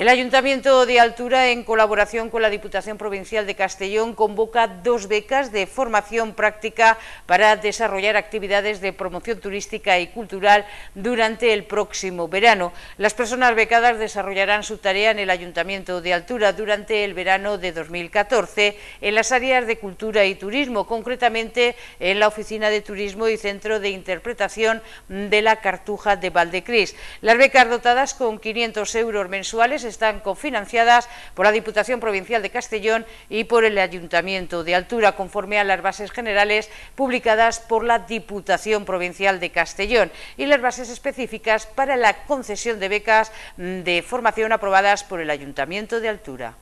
El Ayuntamiento de Altura, en colaboración con la Diputación Provincial de Castellón, convoca dos becas de formación práctica para desarrollar actividades de promoción turística y cultural durante el próximo verano. Las personas becadas desarrollarán su tarea en el Ayuntamiento de Altura durante el verano de 2014 en las áreas de cultura y turismo, concretamente en la Oficina de Turismo y Centro de Interpretación de la Cartuja de Valdecris. Las becas dotadas con 500 euros mensuales están cofinanciadas por la Diputación Provincial de Castellón y por el Ayuntamiento de Altura, conforme a las bases generales publicadas por la Diputación Provincial de Castellón y las bases específicas para la concesión de becas de formación aprobadas por el Ayuntamiento de Altura.